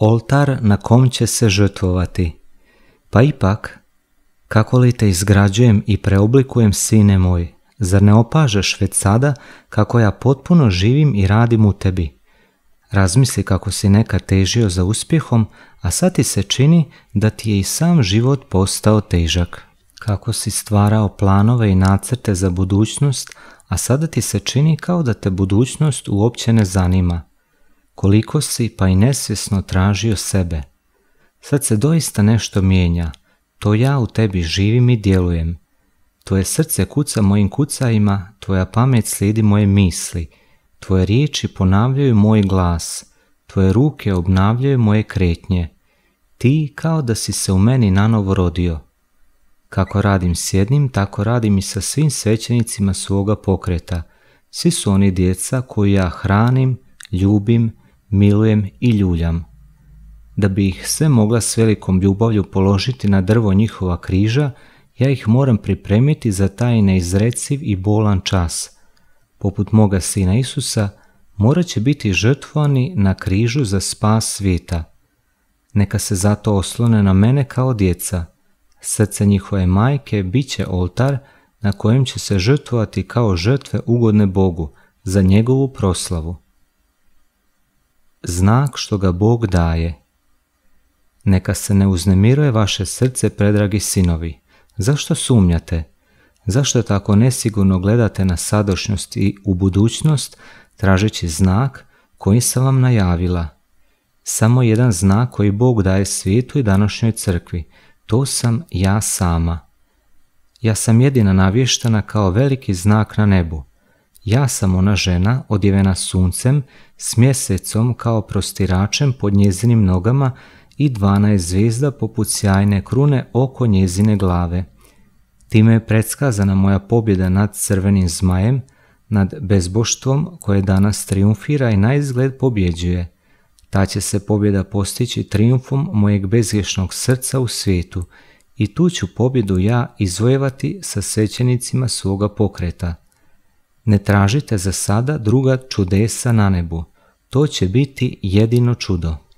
oltar na kom će se žrtvovati. Pa ipak, kako li te izgrađujem i preoblikujem, sine moj, zar ne opažaš već sada kako ja potpuno živim i radim u tebi? Razmisli kako si nekad težio za uspjehom, a sad ti se čini da ti je i sam život postao težak. Kako si stvarao planove i nacrte za budućnost, a sada ti se čini kao da te budućnost uopće ne zanima koliko si pa i nesvjesno tražio sebe. Sad se doista nešto mijenja, to ja u tebi živim i djelujem. Tvoje srce kuca mojim kucajima, tvoja pamet slijedi moje misli, tvoje riječi ponavljaju moj glas, tvoje ruke obnavljaju moje kretnje. Ti kao da si se u meni nanovo rodio. Kako radim s jednim, tako radim i sa svim svećenicima svoga pokreta. Svi su oni djeca koju ja hranim, ljubim, milujem i ljuljam, da bi ih sve mogla s velikom ljubavlju položiti na drvo njihova križa, ja ih moram pripremiti za taj neizreciv i bolan čas. Poput moga sina Isusa, morat će biti žrtvovani na križu za spas svijeta. Neka se zato oslone na mene kao djeca. Srce njihove majke bit će oltar na kojem će se žrtvovati kao žrtve ugodne Bogu za njegovu proslavu znak što ga Bog daje. Neka se ne uznemiruje vaše srce, predragi sinovi. Zašto sumnjate? Zašto tako nesigurno gledate na sadašnjost i u budućnost, tražeći znak koji sam vam najavila? Samo jedan znak koji Bog daje svijetu i današnjoj crkvi. To sam ja sama. Ja sam jedina navještana kao veliki znak na nebu. Ja sam ona žena odjevena suncem s mjesecom kao prostiračem pod njezinim nogama i dvanaest zvijezda poput sjajne krune oko njezine glave. Time je predskazana moja pobjeda nad crvenim zmajem, nad bezboštvom koje danas triumfira i na izgled pobjeđuje. Ta će se pobjeda postići triumfom mojeg bezvješnog srca u svijetu i tu ću pobjedu ja izvojevati sa svećenicima svoga pokreta. Ne tražite za sada druga čudesa na nebu. To će biti jedino čudo.